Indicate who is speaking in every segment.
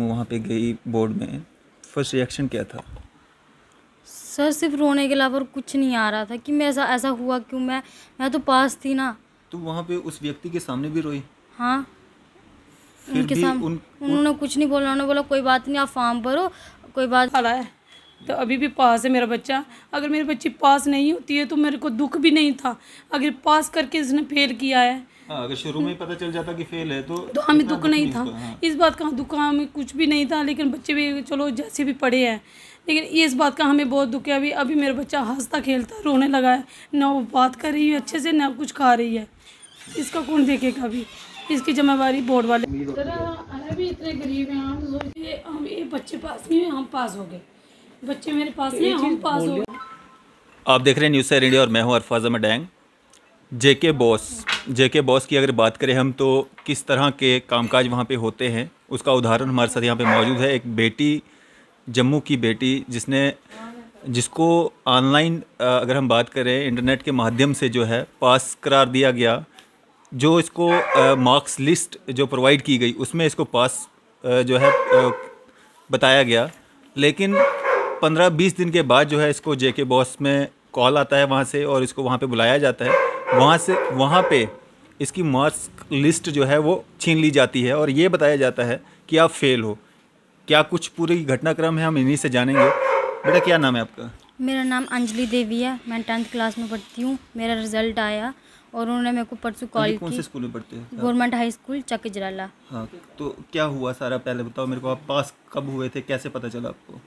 Speaker 1: वहाँ पे गई बोर्ड में फर्स्ट रिएक्शन क्या था
Speaker 2: सर सिर्फ रोने के अलावा कुछ नहीं आ रहा था कि मैं ऐसा ऐसा हुआ क्यों मैं मैं तो पास थी ना तो वहाँ पे
Speaker 1: उस व्यक्ति के सामने भी रोई
Speaker 2: हाँ उनके सामने उन, उन्होंने कुछ नहीं बोला उन्होंने बोला कोई बात नहीं आप फॉर्म भरो कोई बात खड़ा है तो अभी भी पास है मेरा बच्चा
Speaker 3: अगर मेरी बच्ची पास नहीं होती है तो मेरे को दुख भी नहीं था अगर पास करके इसने फेल किया है
Speaker 1: हाँ, अगर शुरू में ही पता चल जाता कि फेल है तो तो हमें दुख नहीं था तो, हाँ।
Speaker 3: इस बात का दुख हमें कुछ भी नहीं था लेकिन बच्चे भी चलो जैसे भी पढ़े हैं लेकिन इस बात का हमें बहुत दुख है अभी अभी मेरा बच्चा हंसता खेलता रोने लगा है ना वो बात कर रही है अच्छे से ना कुछ खा रही है इसका कौन देखेगा अभी इसकी जिम्मेवारी बोर्ड वाले अभी इतने गरीब हैं हम ये बच्चे पास नहीं हम पास हो गए बच्चे मेरे पास तो नहीं हम पास हो गए
Speaker 1: आप देख रहे हैं न्यूज़ सर इंडिया और मैं हूँ Arfaza Ahmed JK Boss JK Boss की अगर बात करें हम तो किस तरह के कामकाज वहाँ पे होते हैं उसका उदाहरण हमारे साथ यहाँ पे मौजूद है एक बेटी जम्मू की बेटी जिसने जिसको ऑनलाइन अगर हम बात करें इंटरनेट के माध्यम से जो है पास करार दिया गया जो इसको मार्क्स लिस्ट जो प्रोवाइड की गई उसमें इसको पास जो है बताया गया लेकिन पंद्रह बीस दिन के बाद जो है इसको जे के बॉस में कॉल आता है वहाँ से और इसको वहाँ पे बुलाया जाता है वहाँ से वहाँ पे इसकी मार्क्स लिस्ट जो है वो छीन ली जाती है और ये बताया जाता है कि आप फेल हो क्या कुछ पूरी घटनाक्रम है हम इन्हीं से जानेंगे बेटा क्या नाम है आपका
Speaker 2: मेरा नाम अंजलि देवी है मैं टेंथ क्लास में पढ़ती हूँ मेरा रिजल्ट आया और उन्होंने मेरे को परसों कॉल कौन से स्कूल
Speaker 1: में पढ़ते हैं गवर्नमेंट
Speaker 2: हाई स्कूल चक
Speaker 1: हाँ तो क्या हुआ सारा पहले बताओ मेरे को आप पास कब हुए थे कैसे पता चला आपको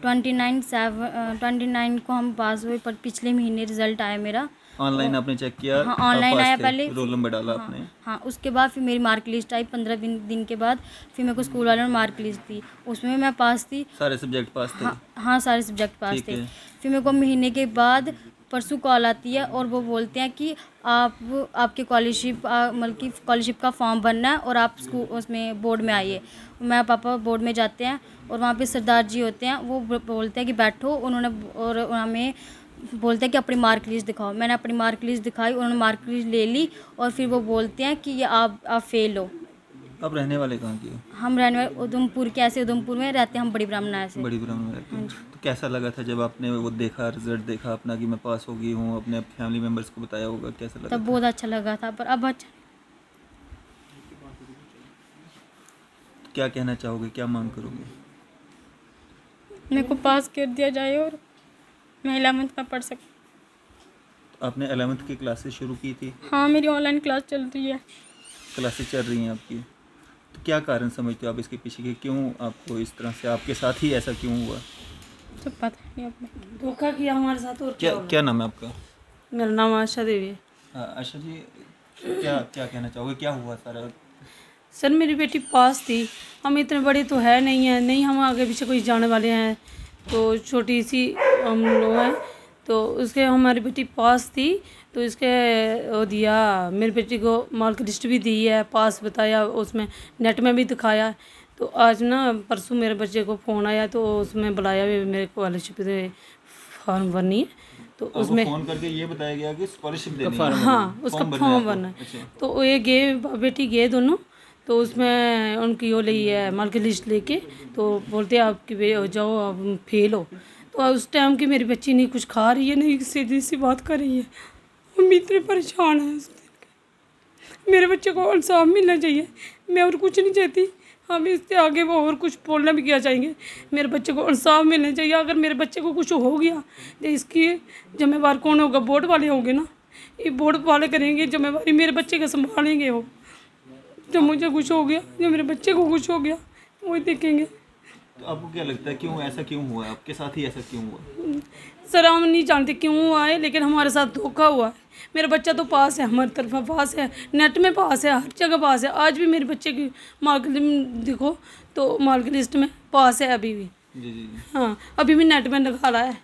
Speaker 2: twenty nine seven twenty nine को हम पास हुए पर पिछले महीने रिजल्ट आया मेरा ऑनलाइन
Speaker 1: आपने चेक किया ऑनलाइन हाँ, आया पहले रोल नंबर डाला हाँ, आपने
Speaker 2: हाँ उसके बाद फिर मेरी मार्क लिस्ट आई पंद्रह दिन दिन के बाद फिर मेरे को स्कूल वालों ने मार्क लिस्ट दी उसमें मैं पास थी
Speaker 1: सारे सब्जेक्ट पास थे हाँ,
Speaker 2: हाँ सारे सब्जेक्ट पास थे फिर मेरे को महीने के बाद परसों कॉल आती है और वो बोलते हैं कि आप आपके कॉलरशिप मतलब कि कॉलरशिप का फॉर्म भरना है और आप स्कूल उसमें बोर्ड में आइए मैं पापा बोर्ड में जाते हैं और वहाँ पे सरदार जी होते हैं वो बोलते हैं कि बैठो उन्होंने और हमें बोलते हैं कि अपनी मार्क लिस्ट दिखाओ मैंने अपनी मार्क लिस्ट दिखाई उन्होंने मार्क लिस्ट ले ली और फिर वो बोलते हैं कि ये आप आप फेल हो
Speaker 1: अब रहने वाले कहाँ के
Speaker 2: हम रहने वाले उधमपुर के ऐसे उधमपुर में रहते हैं हम बड़ी ब्राह्मण ऐसे बड़ी ब्राह्मण में रहते हैं
Speaker 1: हाँ तो कैसा लगा था जब आपने वो देखा रिजल्ट देखा अपना कि मैं पास हो गई हूँ अपने फैमिली मेम्बर्स को बताया होगा कैसा लगा तब
Speaker 2: बहुत अच्छा लगा था पर अब अच्छा
Speaker 1: क्या कहना चाहोगे क्या मांग करोगे
Speaker 2: मेरे को पास कर दिया जाए और मैं एलेवंथ में पढ़ सकूँ
Speaker 1: तो आपने एलेवंथ की क्लासेस शुरू की थी
Speaker 2: हाँ मेरी ऑनलाइन क्लास चल रही है
Speaker 1: क्लासेस चल रही हैं आपकी तो क्या कारण समझते हो आप इसके पीछे के क्यों आपको इस तरह से आपके साथ ही ऐसा क्यों हुआ
Speaker 3: तो पता नहीं आपने धोखा किया हमारे साथ और क्या क्या क्या नाम है आपका मेरा नाम आशा देवी है हाँ, आशा जी क्या
Speaker 1: क्या कहना चाहोगे क्या हुआ सर
Speaker 3: सर मेरी बेटी पास थी हम इतने बड़े तो है नहीं है नहीं हम आगे पीछे कोई जाने वाले हैं तो छोटी सी हम लोग हैं तो उसके हमारी बेटी पास थी तो इसके वो दिया मेरी बेटी को मार्क लिस्ट भी दी है पास बताया उसमें नेट में भी दिखाया तो आज ना परसों मेरे बच्चे को फ़ोन आया तो उसमें बुलाया भी मेरे को स्कॉलरशिप फॉर्म भरनी है तो उसमें फोन
Speaker 1: करके ये बताया गया कि स्कॉलरशिप देनी हाँ उसका फॉर्म भरना है अच्छा।
Speaker 3: तो ये गए बेटी गए दोनों तो उसमें उनकी वो ली है मार्क लिस्ट लेके तो बोलते आपकी जाओ आप फेल हो तो उस टाइम की मेरी बच्ची नहीं कुछ खा रही है नहीं सीधी सी बात कर रही है हम इतने परेशान हैं उस दिन मेरे बच्चे को इंसाफ मिलना चाहिए मैं और कुछ नहीं चाहती हम इससे आगे वो और कुछ बोलना भी क्या चाहेंगे मेरे बच्चे को इंसाफ मिलना चाहिए अगर मेरे बच्चे को कुछ हो गया तो इसकी जिम्मेवार कौन होगा बोर्ड वाले होंगे ना ये बोर्ड वाले करेंगे जिम्मेवारी मेरे बच्चे को संभालेंगे वो जब मुझे कुछ हो गया जब मेरे बच्चे को कुछ हो गया वही देखेंगे
Speaker 1: तो आपको क्या लगता है क्यों ऐसा क्यों हुआ है आपके साथ ही ऐसा क्यों हुआ
Speaker 3: सर हम नहीं जानते क्यों हुआ है लेकिन हमारे साथ धोखा हुआ है मेरा बच्चा तो पास है हमारी तरफ पास है नेट में पास है हर जगह पास है आज भी मेरे बच्चे की मार्क देखो तो मार्क लिस्ट में पास है अभी भी जी जी हाँ अभी भी नेट में लगा रहा है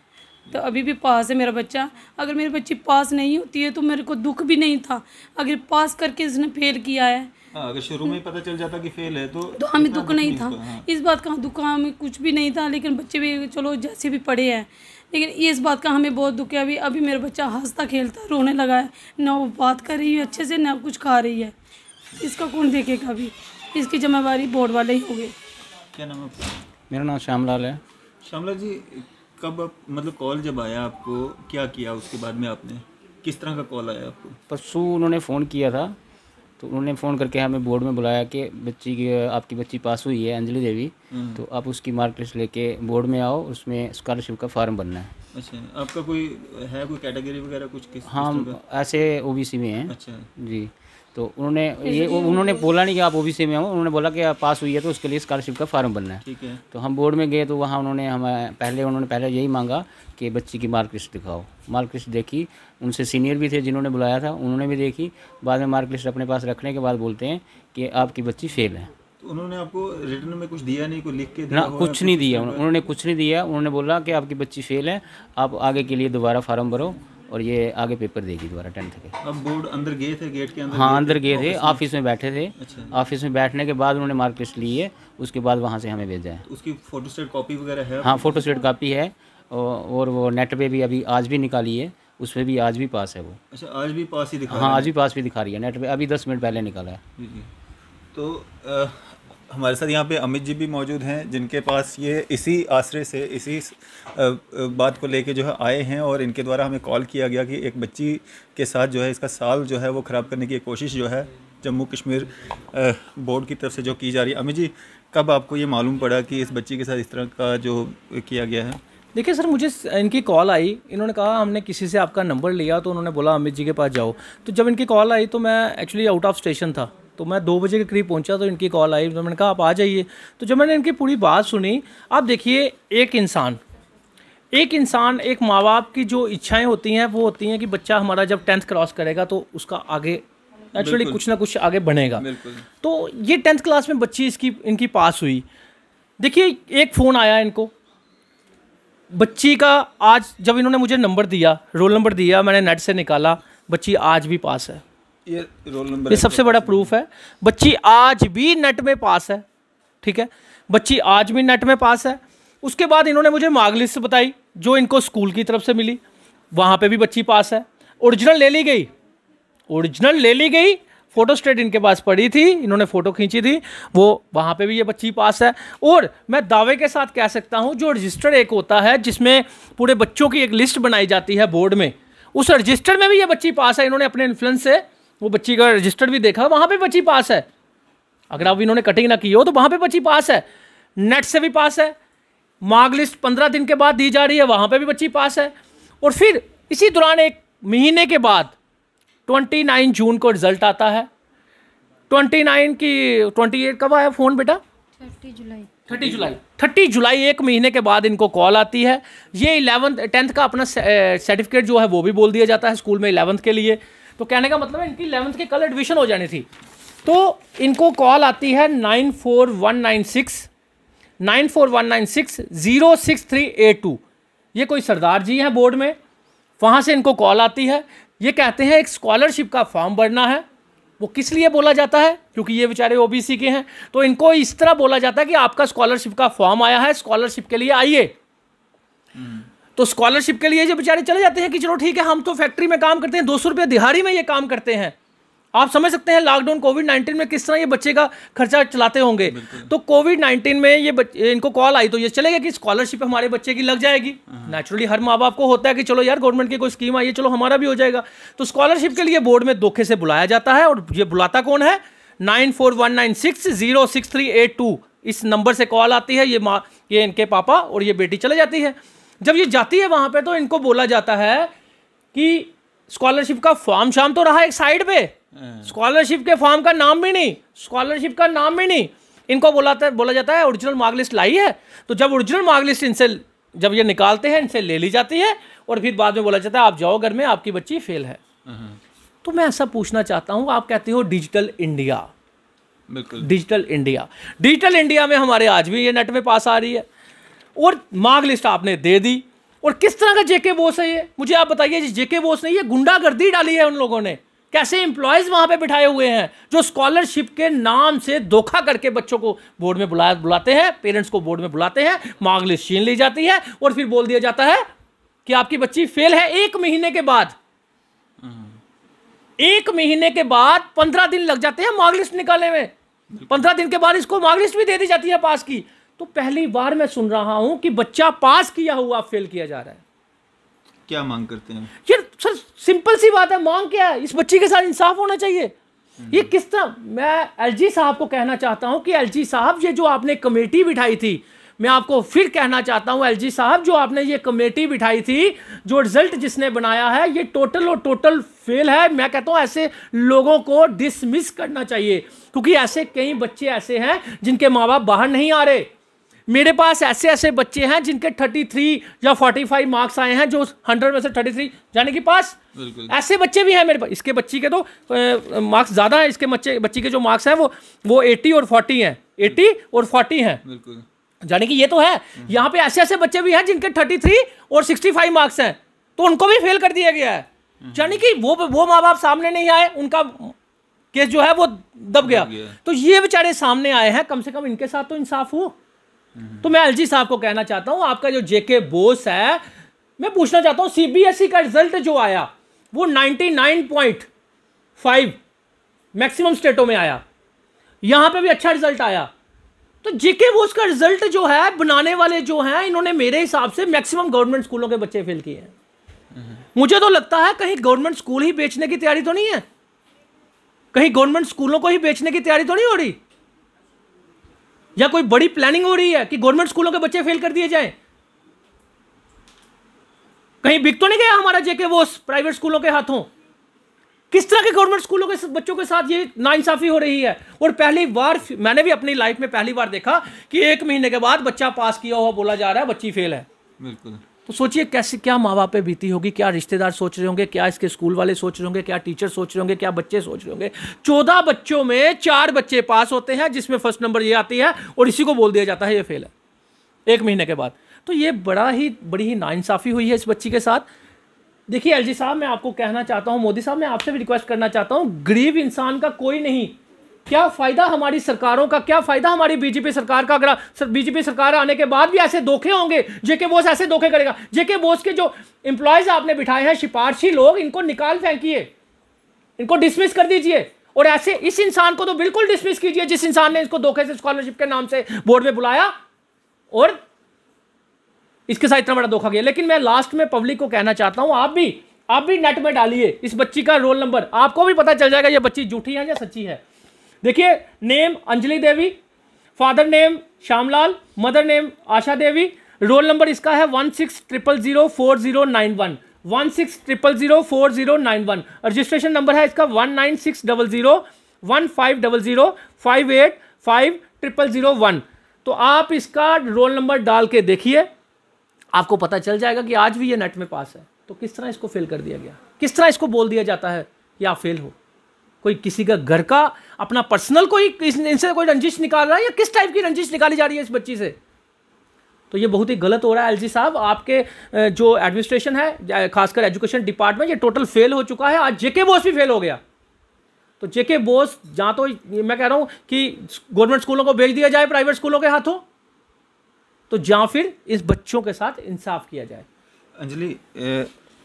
Speaker 3: तो अभी भी पास है मेरा बच्चा अगर मेरी बच्ची पास नहीं होती है तो मेरे को दुख भी नहीं था अगर पास करके इसने फेल किया है
Speaker 1: हाँ, अगर शुरू में पता चल जाता कि फेल है तो तो हमें दुख, दुख नहीं था हाँ।
Speaker 3: इस बात का दुख हमें कुछ भी नहीं था लेकिन बच्चे भी चलो जैसे भी पढ़े हैं लेकिन इस बात का हमें बहुत दुख है अभी अभी मेरा बच्चा हंसता खेलता रोने लगा है ना वो बात कर रही है अच्छे से ना कुछ खा रही है इसका कौन देखेगा अभी इसकी जिम्मेवारी बोर्ड वाले ही हो गए
Speaker 1: क्या नाम है मेरा नाम श्यामलाल है श्यामला जी कब आप मतलब कॉल जब आया आपको क्या किया उसके बाद में आपने किस तरह का कॉल आया आपको
Speaker 4: परसों उन्होंने फ़ोन किया था तो उन्होंने फ़ोन करके हमें बोर्ड में बुलाया कि बच्ची की आपकी बच्ची पास हुई है अंजलि देवी हम्म। तो आप उसकी मार्क लिस्ट लेके बोर्ड में आओ उसमें स्कॉलरशिप का फॉर्म भरना है
Speaker 1: अच्छा आपका कोई है कोई कैटेगरी वगैरह कुछ किस हाँ
Speaker 4: ऐसे ओ में है अच्छा जी तो उन्होंने ये उन्होंने बोला नहीं कि आप ओबीसी में हो उन्होंने बोला कि आप पास हुई है तो उसके लिए स्कॉलरशिप का फॉर्म बनना है ठीक है तो हम बोर्ड में गए तो वहाँ उन्होंने हमें पहले उन्होंने पहले यही मांगा कि बच्ची की मार्कलिस्ट दिखाओ मार्कलिस्ट देखी उनसे सीनियर भी थे जिन्होंने बुलाया था उन्होंने भी देखी बाद में मार्कलिस्ट अपने पास रखने के बाद बोलते हैं कि आपकी बच्ची फेल है
Speaker 1: तो उन्होंने आपको रिटर्न में कुछ दिया नहीं कुछ
Speaker 4: लिख के ना कुछ नहीं दिया उन्होंने कुछ नहीं दिया उन्होंने बोला कि आपकी बच्ची फेल है आप आगे के लिए दोबारा फार्म भरो और ये आगे पेपर देगी दोबारा टेंथ
Speaker 1: के अब बोर्ड अंदर गए थे गेट के अंदर हाँ अंदर गए थे ऑफिस
Speaker 4: में बैठे थे ऑफिस अच्छा। में बैठने के बाद उन्होंने मार्क लिस्ट ली है उसके बाद वहाँ से हमें भेजा है
Speaker 1: उसकी फोटोस्टेट कॉपी वगैरह है हाँ
Speaker 4: फोटोस्टेट कॉपी है और वो नेट पे भी अभी आज भी निकाली है उसमें भी आज भी पास है वो
Speaker 1: अच्छा आज भी पास ही दिखा हाँ आज भी
Speaker 4: पास भी दिखा रही है नेट पे अभी दस मिनट पहले निकाला है
Speaker 1: तो हमारे साथ यहाँ पे अमित जी भी मौजूद हैं जिनके पास ये इसी आश्रय से इसी बात को लेके जो है आए हैं और इनके द्वारा हमें कॉल किया गया कि एक बच्ची के साथ जो है इसका साल जो है वो ख़राब करने की कोशिश जो है जम्मू कश्मीर बोर्ड की तरफ से जो की जा रही है अमित जी कब आपको ये मालूम पड़ा कि इस बच्ची के साथ इस तरह का जो किया गया है
Speaker 5: देखिए सर मुझे इनकी कॉल आई इन्होंने कहा हमने किसी से आपका नंबर लिया तो उन्होंने बोला अमित जी के पास जाओ तो जब इनकी कॉल आई तो मैं एक्चुअली आउट ऑफ स्टेशन था तो मैं दो बजे के करीब पहुंचा तो इनकी कॉल आई तो मैंने कहा आप आ जाइए तो जब मैंने इनकी पूरी बात सुनी आप देखिए एक इंसान एक इंसान एक माँ बाप की जो इच्छाएं होती हैं वो होती हैं कि बच्चा हमारा जब टेंथ क्रॉस करेगा तो उसका आगे एक्चुअली कुछ ना कुछ आगे बढ़ेगा तो ये टेंथ क्लास में बच्ची इसकी इनकी पास हुई देखिए एक फ़ोन आया इनको बच्ची का आज जब इन्होंने मुझे नंबर दिया रोल नंबर दिया मैंने नेट से निकाला बच्ची आज भी पास है
Speaker 1: ये रोल नंबर ये
Speaker 5: सबसे बड़ा प्रूफ है बच्ची आज भी नेट में पास है ठीक है बच्ची आज भी नेट में पास है उसके बाद इन्होंने मुझे मार्ग लिस्ट बताई जो इनको स्कूल की तरफ से मिली वहाँ पे भी बच्ची पास है ओरिजिनल ले ली गई ओरिजिनल ले ली गई फ़ोटो स्टेट इनके पास पड़ी थी इन्होंने फ़ोटो खींची थी वो वहाँ पे भी ये बच्ची पास है और मैं दावे के साथ कह सकता हूँ जो रजिस्टर एक होता है जिसमें पूरे बच्चों की एक लिस्ट बनाई जाती है बोर्ड में उस रजिस्टर में भी ये बच्ची पास है इन्होंने अपने इन्फ्लुएंस से वो बच्ची का रजिस्टर्ड भी देखा वहां पे बच्ची पास है अगर आप इन्होंने कटिंग ना की हो तो वहां पे बच्ची पास है नेट से भी पास है मार्ग लिस्ट पंद्रह दिन के बाद दी जा रही है वहां पे भी बच्ची पास है और फिर इसी दौरान एक महीने के बाद 29 जून को रिजल्ट आता है 29 की 28 कब आया फ़ोन बेटा 30 जुलाई थर्टी जुलाई थर्टी जुलाई एक महीने के बाद इनको कॉल आती है ये इलेवंथ टेंथ का अपना सर्टिफिकेट जो है वो भी बोल दिया जाता है स्कूल में इलेवंथ के लिए तो कहने का मतलब है इनकी इलेवंथ के कल एडमिशन हो जानी थी तो इनको कॉल आती है nine four one nine six nine four one nine six zero six three eight two ये कोई सरदार जी हैं बोर्ड में वहाँ से इनको कॉल आती है ये कहते हैं एक स्कॉलरशिप का फॉर्म भरना है वो किस लिए बोला जाता है क्योंकि ये बेचारे ओबीसी के हैं तो इनको इस तरह बोला जाता है कि आपका स्कॉलरशिप का फॉर्म आया है स्कॉलरशिप के लिए आइए तो स्कॉलरशिप के लिए जो बेचारे चले जाते हैं कि चलो ठीक है हम तो फैक्ट्री में काम करते हैं दो सौ रुपये दिहाड़ी में ये काम करते हैं आप समझ सकते हैं लॉकडाउन कोविड नाइन्टीन में किस तरह ये बच्चे का खर्चा चलाते होंगे तो कोविड नाइन्टीन में ये इनको कॉल आई तो ये चलेगा कि स्कॉलरशिप हमारे बच्चे की लग जाएगी नेचुरली हाँ। हर माँ बाप को होता है कि चलो यार गवर्नमेंट की कोई स्कीम आई है चलो हमारा भी हो जाएगा तो स्कॉलरशिप के लिए बोर्ड में धोखे से बुलाया जाता है और ये बुलाता कौन है nine four one nine six zero six three eight two इस नंबर से कॉल आती है ये माँ ये इनके पापा और ये बेटी चले जाती है जब ये जाती है वहां पे तो इनको बोला जाता है कि स्कॉलरशिप का फॉर्म शाम तो रहा एक साइड पे स्कॉलरशिप हाँ। के फॉर्म का नाम भी नहीं स्कॉलरशिप का नाम भी नहीं इनको बोला बोला जाता है ओरिजिनल मार्ग लिस्ट लाई है तो जब ओरिजिनल मार्ग लिस्ट इनसे जब ये निकालते हैं इनसे ले ली जाती है और फिर बाद में बोला जाता है आप जाओ घर में आपकी बच्ची फेल है हाँ। तो मैं ऐसा पूछना चाहता हूँ आप कहते हो डिजिटल इंडिया बिल्कुल डिजिटल इंडिया डिजिटल इंडिया में हमारे आज भी ये नेट में पास आ रही है और मांग लिस्ट आपने दे दी और किस तरह का जेके बोस है ये मुझे आप बताइए जी जेके बोस ने ये गुंडागर्दी डाली है उन लोगों ने कैसे इंप्लॉयज वहां पे बिठाए हुए हैं जो स्कॉलरशिप के नाम से धोखा करके बच्चों को बोर्ड में बुला बुलाते हैं पेरेंट्स को बोर्ड में बुलाते हैं मांग लिस्ट छीन ली जाती है और फिर बोल दिया जाता है कि आपकी बच्ची फेल है एक महीने के बाद एक महीने के बाद पंद्रह दिन लग जाते हैं मार्ग लिस्ट निकालने में पंद्रह दिन के बाद इसको मार्ग लिस्ट भी दे दी जाती है पास की तो पहली बार मैं सुन रहा हूं कि बच्चा पास किया हुआ फेल किया जा रहा है
Speaker 1: क्या मांग करते हैं
Speaker 5: यार सर सिंपल सी बात है मांग क्या है इस बच्चे के साथ इंसाफ होना चाहिए हम्म। ये किस तरह मैं एलजी साहब को कहना चाहता हूं कि एलजी साहब ये जो आपने कमेटी बिठाई थी मैं आपको फिर कहना चाहता हूं एलजी साहब जो आपने ये कमेटी बिठाई थी जो रिजल्ट जिसने बनाया है ये टोटल और टोटल फेल है मैं कहता हूं ऐसे लोगों को डिसमिस करना चाहिए क्योंकि ऐसे कई बच्चे ऐसे हैं जिनके माँ बाप बाहर नहीं आ रहे मेरे पास ऐसे ऐसे बच्चे हैं जिनके 33 या 45 मार्क्स आए हैं जो 100 में से 33 जाने के पास ऐसे बच्चे भी हैं मेरे पास इसके बच्ची के तो मार्क्स ज़्यादा है इसके बच्चे बच्ची के जो मार्क्स हैं वो वो 80 और 40 हैं 80 और 40 हैं बिल्कुल यानी कि ये तो है हम्म। यहाँ पे ऐसे ऐसे बच्चे भी हैं जिनके 33 और 65 मार्क्स हैं तो उनको भी फेल कर दिया गया है हम्म। यानी कि वो वो माँ बाप सामने नहीं आए उनका केस जो है वो दब गया, दब गया। तो ये बेचारे सामने आए हैं कम से कम इनके साथ तो इंसाफ हो तो मैं एलजी साहब को कहना चाहता हूँ आपका जो जेके बोस है मैं पूछना चाहता हूँ सीबीएसई e का रिजल्ट जो आया वो 99.5 मैक्सिमम स्टेटों में आया यहाँ पे भी अच्छा रिजल्ट आया तो जेके बोस का रिजल्ट जो है बनाने वाले जो हैं इन्होंने मेरे हिसाब से मैक्सिमम गवर्नमेंट स्कूलों के बच्चे फेल किए हैं मुझे तो लगता है कहीं गवर्नमेंट स्कूल ही बेचने की तैयारी तो नहीं है कहीं गवर्नमेंट स्कूलों को ही बेचने की तैयारी तो नहीं हो रही या कोई बड़ी प्लानिंग हो रही है कि गवर्नमेंट स्कूलों के बच्चे फेल कर दिए जाए कहीं बिक तो नहीं गया हमारा जेके वो प्राइवेट स्कूलों के हाथों किस तरह के गवर्नमेंट स्कूलों के बच्चों के साथ ये नाइंसाफी हो रही है और पहली बार मैंने भी अपनी लाइफ में पहली बार देखा कि एक महीने के बाद बच्चा पास किया हुआ बोला जा रहा है बच्ची फेल है बिल्कुल तो सोचिए कैसे क्या माँ बाप पे बीती होगी क्या रिश्तेदार सोच रहे होंगे क्या इसके स्कूल वाले सोच रहे होंगे क्या टीचर सोच रहे होंगे क्या बच्चे सोच रहे होंगे चौदह बच्चों में चार बच्चे पास होते हैं जिसमें फर्स्ट नंबर ये आती है और इसी को बोल दिया जाता है ये फेल है एक महीने के बाद तो ये बड़ा ही बड़ी ही नाइंसाफ़ी हुई है इस बच्ची के साथ देखिए एल साहब मैं आपको कहना चाहता हूँ मोदी साहब मैं आपसे भी रिक्वेस्ट करना चाहता हूँ गरीब इंसान का कोई नहीं क्या फ़ायदा हमारी सरकारों का क्या फ़ायदा हमारी बीजेपी सरकार का अगर सर, बीजेपी सरकार आने के बाद भी ऐसे धोखे होंगे जेके बोस ऐसे धोखे करेगा जेके बोस के जो इंप्लाइज आपने बिठाए हैं सिफारशी लोग इनको निकाल फेंकिए इनको डिसमिस कर दीजिए और ऐसे इस इंसान को तो बिल्कुल डिसमिस कीजिए जिस इंसान ने इसको धोखे से स्कॉलरशिप के नाम से बोर्ड में बुलाया और इसके साथ इतना बड़ा धोखा किया लेकिन मैं लास्ट में पब्लिक को कहना चाहता हूं आप भी आप भी नेट में डालिए इस बच्ची का रोल नंबर आपको भी पता चल जाएगा ये बच्ची झूठी है या सच्ची है देखिए name Anjali Devi father name Shyamlal mother name Asha Devi roll number इसका है one six triple zero four zero nine one one six triple zero four zero nine one registration number है इसका one nine six double zero one five double zero five eight five triple zero one तो आप इसका roll number डाल के देखिए आपको पता चल जाएगा कि आज भी ये नेट में पास है तो किस तरह इसको फेल कर दिया गया किस तरह इसको बोल दिया जाता है कि आप फेल हो कोई किसी का घर का अपना पर्सनल कोई इनसे कोई रंजिश निकाल रहा है या किस टाइप की रंजिश निकाली जा रही है इस बच्ची से तो ये बहुत ही गलत हो रहा है एलजी साहब आपके जो एडमिनिस्ट्रेशन है खासकर एजुकेशन डिपार्टमेंट ये टोटल फेल हो चुका है आज जेके बोस भी फेल हो गया तो जेके बोस जहाँ तो मैं कह रहा हूँ कि गवर्नमेंट स्कूलों को भेज दिया जाए प्राइवेट स्कूलों के हाथों तो जहाँ फिर इस बच्चों के साथ इंसाफ किया जाए अंजलि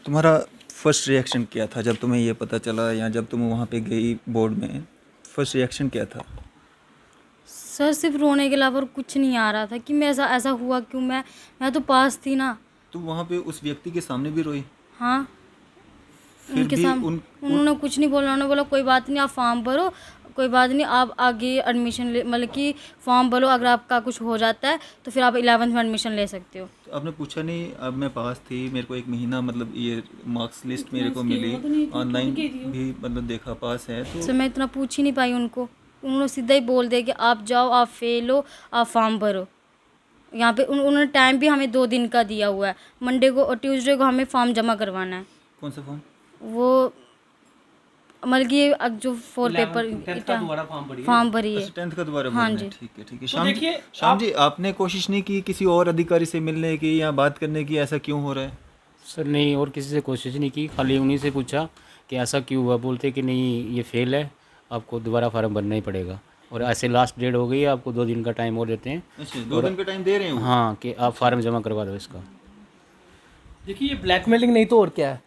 Speaker 1: तुम्हारा फर्स्ट रिएक्शन क्या था जब तुम्हें ये पता चला या जब तुम वहाँ पे गई बोर्ड में फर्स्ट रिएक्शन क्या था
Speaker 2: सर सिर्फ रोने के अलावा कुछ नहीं आ रहा था कि मैं ऐसा ऐसा हुआ क्यों मैं मैं तो पास थी ना
Speaker 1: तो वहाँ पे उस व्यक्ति के सामने भी रोई
Speaker 2: हाँ उनके सामने उन, उन्होंने उन... कुछ नहीं बोला उन्होंने बोला कोई बात नहीं आप फॉर्म भरो कोई बात नहीं आप आगे एडमिशन ले मतलब कि फॉर्म भरो अगर आपका कुछ हो जाता है तो फिर आप इलेवंथ में एडमिशन ले सकते हो
Speaker 1: आपने पूछा नहीं अब मैं पास थी मेरे को एक महीना मतलब ये मार्क्स लिस्ट मेरे को मिली ऑनलाइन तो भी मतलब देखा पास है तो मैं
Speaker 2: इतना पूछ ही नहीं पाई उनको उन्होंने सीधा ही बोल दिया कि आप जाओ आप फेल हो आप फॉर्म भरो यहाँ पे उन्होंने टाइम भी हमें दो दिन का दिया हुआ है मंडे को और ट्यूसडे को हमें फॉर्म जमा करवाना है कौन सा फॉर्म वो मतलब कि जो फोर पेपर फॉर्म भरी है टेंथ अच्छा, का दोबारा हाँ जी ठीक है ठीक है तो शाम जी शाम
Speaker 1: जी आपने कोशिश
Speaker 4: नहीं की किसी और अधिकारी से मिलने की या बात करने की ऐसा क्यों हो रहा है सर नहीं और किसी से कोशिश नहीं की खाली उन्हीं से पूछा कि ऐसा क्यों हुआ बोलते कि नहीं ये फेल है आपको दोबारा फार्म भरना ही पड़ेगा और ऐसे लास्ट डेट हो गई है आपको दो दिन का टाइम और देते हैं अच्छा, दो दिन का टाइम दे रहे हैं हाँ कि आप फार्म जमा करवा दो इसका
Speaker 5: देखिए ये ब्लैकमेलिंग नहीं तो और क्या है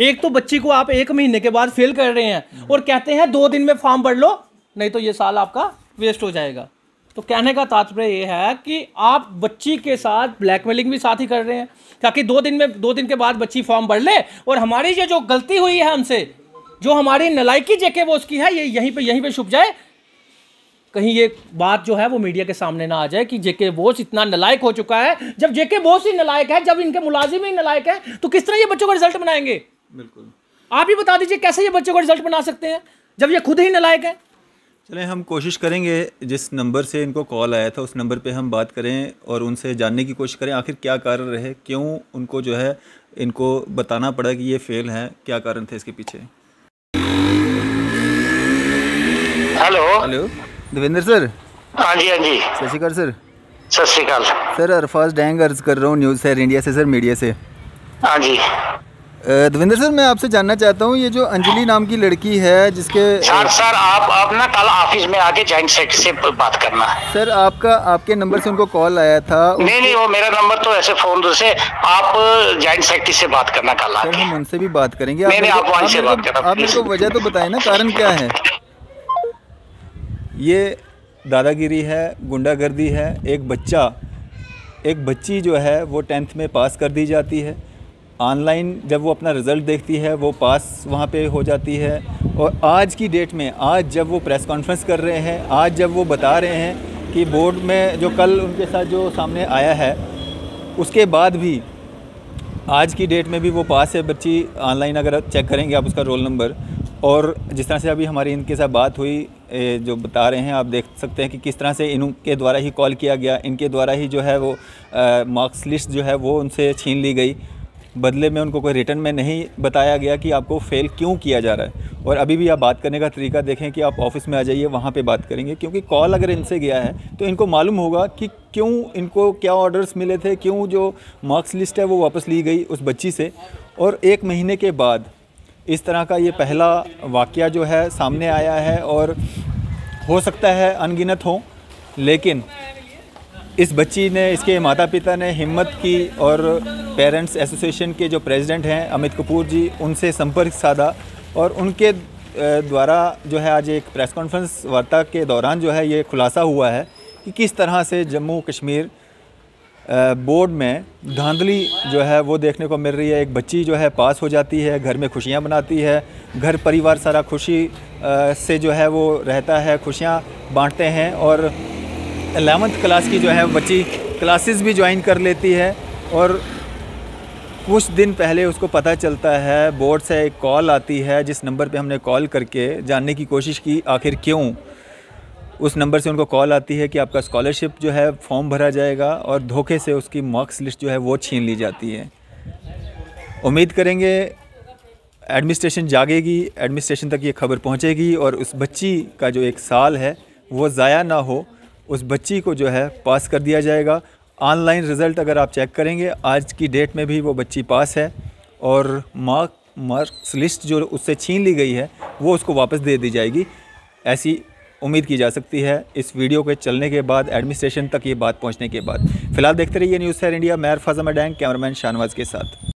Speaker 5: एक तो बच्ची को आप एक महीने के बाद फेल कर रहे हैं और कहते हैं दो दिन में फॉर्म भर लो नहीं तो ये साल आपका वेस्ट हो जाएगा तो कहने का तात्पर्य ये है कि आप बच्ची के साथ ब्लैकमेलिंग भी साथ ही कर रहे हैं ताकि दो दिन में दो दिन के बाद बच्ची फॉर्म भर ले और हमारी ये जो गलती हुई है हमसे जो हमारी नलायकी जेके वो उसकी है ये यहीं पे यहीं पे छुप जाए कहीं ये बात जो है वो मीडिया के सामने ना आ जाए कि जेके बोस इतना नलायक हो चुका है जब जेके बोस ही नलायक है जब इनके मुलाजिम ही नलायक है तो किस तरह ये बच्चों का रिजल्ट बनाएंगे बिल्कुल आप ही बता दीजिए कैसे ये बच्चों को रिजल्ट बना सकते हैं जब ये खुद ही नलायक है
Speaker 1: चलें हम कोशिश करेंगे जिस नंबर से इनको कॉल आया था उस नंबर पे हम बात करें और उनसे जानने की कोशिश करें आखिर क्या कारण रहे क्यों उनको जो है इनको बताना पड़ा कि ये फेल है क्या कारण थे इसके पीछे हेलो हेलो देवेंद्र सर हाँ जी हाँ जी सत श्रीकाल सर सत श्रीकाल सर अरफाज डैंग अर्ज कर रहा हूँ न्यूज़ सर इंडिया से सर मीडिया से हाँ जी दविंदर सर मैं आपसे जानना चाहता हूँ ये जो अंजलि नाम की लड़की है जिसके सर सर
Speaker 4: आप आप ना कल ऑफिस में आके जॉइंट सेट से बात करना है
Speaker 1: सर आपका आपके नंबर से उनको कॉल आया था नहीं नहीं वो मेरा
Speaker 4: नंबर तो ऐसे फोन तो से आप जॉइंट सेक्रेटरी से बात करना कल सर
Speaker 1: हम उनसे भी बात करेंगे आप मेरे को वजह तो बताए ना कारण क्या है ये दादागिरी है गुंडागर्दी है एक बच्चा एक बच्ची जो है वो टेंथ में पास कर दी जाती है ऑनलाइन जब वो अपना रिज़ल्ट देखती है वो पास वहाँ पे हो जाती है और आज की डेट में आज जब वो प्रेस कॉन्फ्रेंस कर रहे हैं आज जब वो बता रहे हैं कि बोर्ड में जो कल उनके साथ जो सामने आया है उसके बाद भी आज की डेट में भी वो पास है बच्ची ऑनलाइन अगर चेक करेंगे आप उसका रोल नंबर और जिस तरह से अभी हमारी इनके साथ बात हुई जो बता रहे हैं आप देख सकते हैं कि किस तरह से इनके द्वारा ही कॉल किया गया इनके द्वारा ही जो है वो मार्क्स लिस्ट जो है वो उनसे छीन ली गई बदले में उनको कोई रिटर्न में नहीं बताया गया कि आपको फ़ेल क्यों किया जा रहा है और अभी भी आप बात करने का तरीका देखें कि आप ऑफिस में आ जाइए वहाँ पे बात करेंगे क्योंकि कॉल अगर इनसे गया है तो इनको मालूम होगा कि क्यों इनको क्या ऑर्डर्स मिले थे क्यों जो मार्क्स लिस्ट है वो वापस ली गई उस बच्ची से और एक महीने के बाद इस तरह का ये पहला वाक़ जो है सामने आया है और हो सकता है अनगिनत हों लेकिन इस बच्ची ने इसके माता पिता ने हिम्मत की और पेरेंट्स एसोसिएशन के जो प्रेसिडेंट हैं अमित कपूर जी उनसे संपर्क साधा और उनके द्वारा जो है आज एक प्रेस कॉन्फ्रेंस वार्ता के दौरान जो है ये खुलासा हुआ है कि किस तरह से जम्मू कश्मीर बोर्ड में धांधली जो है वो देखने को मिल रही है एक बच्ची जो है पास हो जाती है घर में खुशियाँ बनाती है घर परिवार सारा खुशी से जो है वो रहता है खुशियाँ बांटते हैं और अलेवंथ क्लास की जो है बच्ची क्लासेस भी ज्वाइन कर लेती है और कुछ दिन पहले उसको पता चलता है बोर्ड से एक कॉल आती है जिस नंबर पे हमने कॉल करके जानने की कोशिश की आखिर क्यों उस नंबर से उनको कॉल आती है कि आपका स्कॉलरशिप जो है फॉर्म भरा जाएगा और धोखे से उसकी मार्क्स लिस्ट जो है वो छीन ली जाती है उम्मीद करेंगे एडमिनिस्ट्रेशन जागेगी एडमिनिस्ट्रेशन तक ये खबर पहुंचेगी और उस बच्ची का जो एक साल है वो ज़ाया ना हो उस बच्ची को जो है पास कर दिया जाएगा ऑनलाइन रिज़ल्ट अगर आप चेक करेंगे आज की डेट में भी वो बच्ची पास है और मार्क मार्क्स लिस्ट जो उससे छीन ली गई है वो उसको वापस दे दी जाएगी ऐसी उम्मीद की जा सकती है इस वीडियो के चलने के बाद एडमिनिस्ट्रेशन तक ये बात पहुंचने के बाद फिलहाल देखते रहिए न्यूज़ सैर इंडिया मैर अरफाजम डैंग कैमरामैन शाहनवाज के साथ